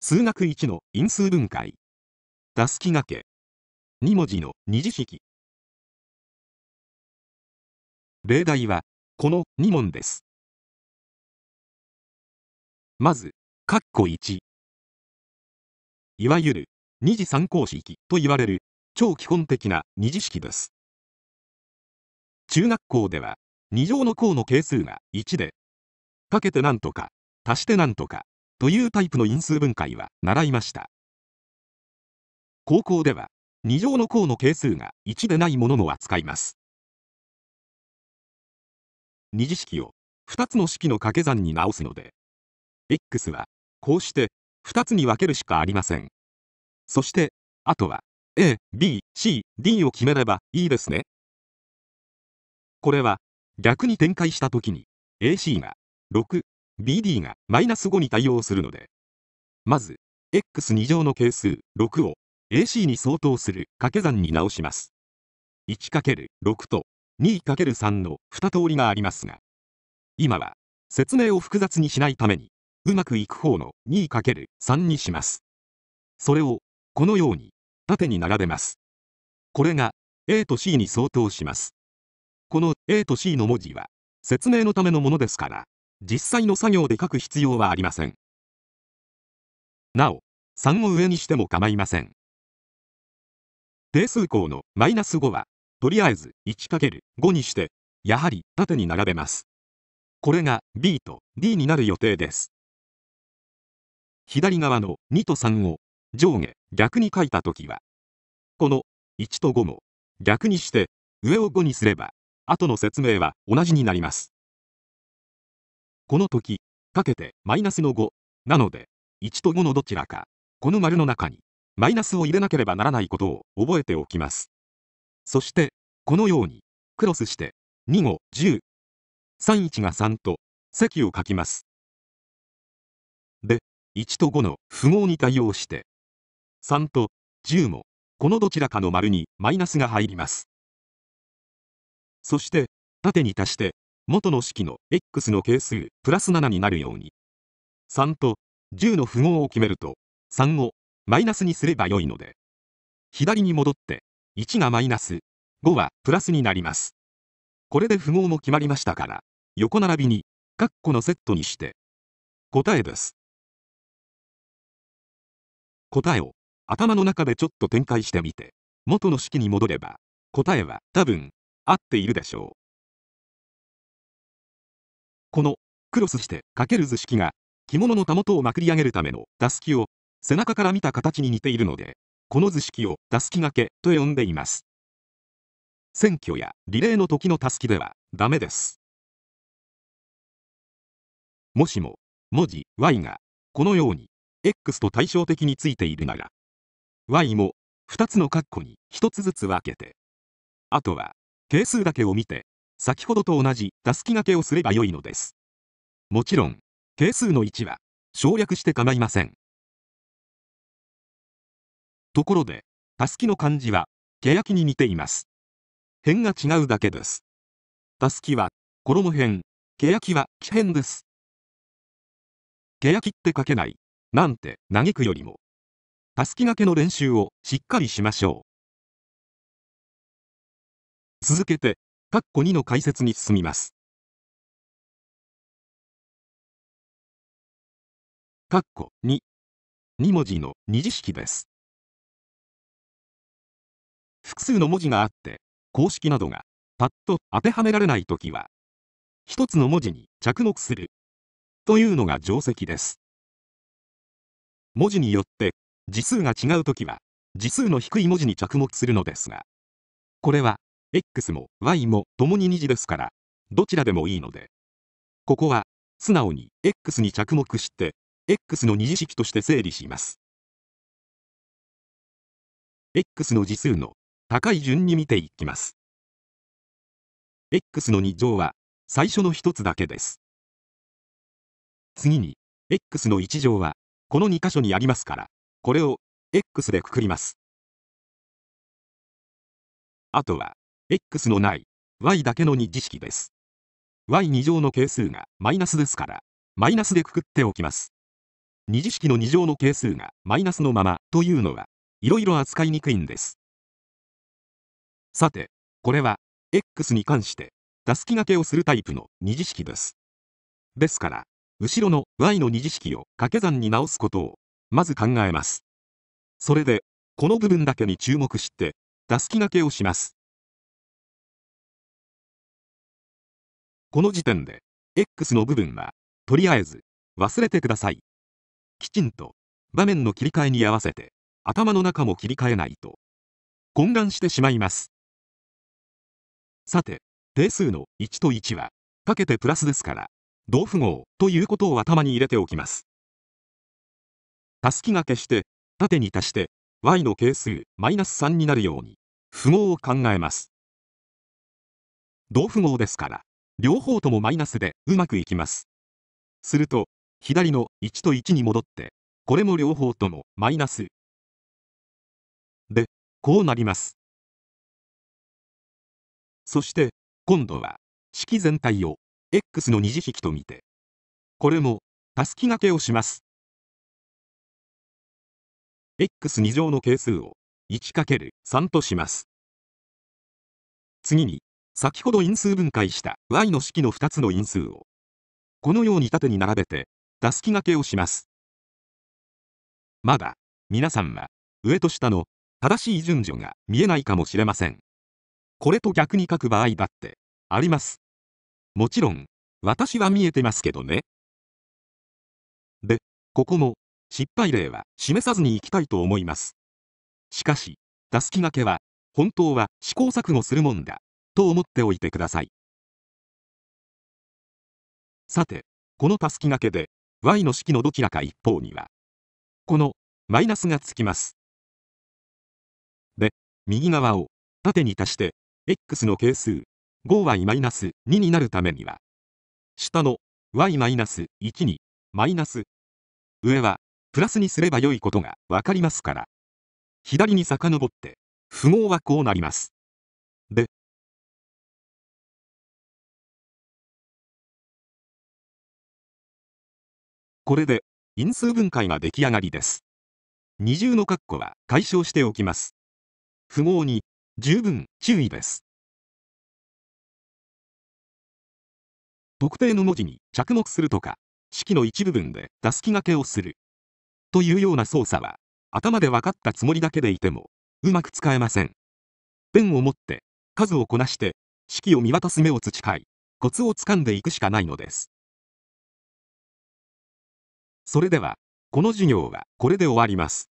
数学1の因数分解。たすきがけ。2文字の二次式。例題は、この2問です。まず、括弧1。いわゆる、二次参考式と言われる、超基本的な二次式です。中学校では、2乗の項の係数が1で、かけてなんとか、足してなんとか、というタイプの因数分解は習いました。高校では、2乗の項の係数が1でないものも扱います。二次式を2つの式の掛け算に直すので、x はこうして2つに分けるしかありません。そして、あとは a、b、c、d を決めればいいですね。これは逆に展開した時に AC が6、BD がマイナス5に対応するので、まず、x2 乗の係数6を AC に相当する掛け算に直します。1×6 と 2×3 の2通りがありますが、今は説明を複雑にしないために、うまくいく方の 2×3 にします。それを、このように、縦に並べます。これが A と C に相当します。この A と C の文字は、説明のためのものですから、実際の作業で書く必要はありません。なお、3を上にしても構いません。定数項のマイナス5は、とりあえず 1×5 にして、やはり縦に並べます。これが B と D になる予定です。左側の2と3を上下逆に書いた時は、この1と5も逆にして上を5にすれば、後の説明は同じになります。この時、かけてマイナスの5。なので、1と5のどちらか、この丸の中に、マイナスを入れなければならないことを覚えておきます。そして、このように、クロスして、2を10。31が3と、積を書きます。で、1と5の符号に対応して、3と10も、このどちらかの丸にマイナスが入ります。そして、縦に足して、元の式の x の係数プラス7になるように3と10の符号を決めると3をマイナスにすればよいので左に戻って1がマイナス5はプラスになりますこれで符号も決まりましたから横並びに括弧のセットにして答えです答えを頭の中でちょっと展開してみて元の式に戻れば答えは多分合っているでしょうこのクロスしてかける図式が着物のたもとをまくり上げるためのたすきを背中から見た形に似ているのでこの図式をたすき掛けと呼んでいます選挙やリレーの時のたすきではダメですもしも文字 y がこのように x と対照的についているなら y も2つの括弧に1つずつ分けてあとは係数だけを見て先ほどと同じたすき掛けをすればよいのです。もちろん、係数の1は省略して構いません。ところで、たすきの漢字は、けやきに似ています。辺が違うだけです。たすきは、衣辺、きは、木辺です。けやきって書けない、なんて嘆くよりも、たすき掛けの練習をしっかりしましょう。続けて、括弧2の解説に進みます。括弧2。2文字の二次式です。複数の文字があって、公式などがパッと当てはめられないときは、一つの文字に着目するというのが定石です。文字によって字数が違うときは、字数の低い文字に着目するのですが、これは x も y も共に2次ですから、どちらでもいいので。ここは、素直に x に着目して、x の二次式として整理します。x の次数の高い順に見ていきます。x の2乗は最初の1つだけです。次に、x の1乗はこの2箇所にありますから、これを x でくくります。あとは、x のない y だけの二次式です。y2 乗の係数がマイナスですから、マイナスでくくっておきます。二次式の2乗の係数がマイナスのままというのは、いろいろ扱いにくいんです。さて、これは、x に関して、たすき掛けをするタイプの二次式です。ですから、後ろの y の二次式を掛け算に直すことを、まず考えます。それで、この部分だけに注目して、たすき掛けをします。この時点で X の部分はとりあえず忘れてくださいきちんと場面の切り替えに合わせて頭の中も切り替えないと混乱してしまいますさて定数の1と1はかけてプラスですから同符号ということを頭に入れておきますたすきがけして縦に足して y の係数マイナス3になるように符号を考えます同符号ですから両方ともマイナスでうまくいきます。すると、左の1と1に戻って、これも両方ともマイナス。で、こうなります。そして、今度は、式全体を x の二次式と見て、これも、たすき掛けをします。x2 乗の係数を 1×3 とします。次に、先ほど因数分解した y の式の2つの因数を、このように縦に並べて、たすき掛けをします。まだ、皆さんは、上と下の正しい順序が見えないかもしれません。これと逆に書く場合だって、あります。もちろん、私は見えてますけどね。で、ここも、失敗例は示さずにいきたいと思います。しかし、たすき掛けは、本当は試行錯誤するもんだ。と思っておいてください。さて、このたすき掛けで y の式のどちらか一方には、このマイナスがつきます。で、右側を縦に足して、x の係数 5y-2 になるためには、下の y-1 にマイナス、上はプラスにすればよいことがわかりますから、左に遡って、符号はこうなります。で、これで、因数分解が出来上がりです。二重の括弧は解消しておきます。符号に十分注意です。特定の文字に着目するとか、式の一部分で出す気がけをするというような操作は、頭で分かったつもりだけでいても、うまく使えません。ペンを持って、数をこなして、式を見渡す目を培い、コツを掴んでいくしかないのです。それでは、この授業はこれで終わります。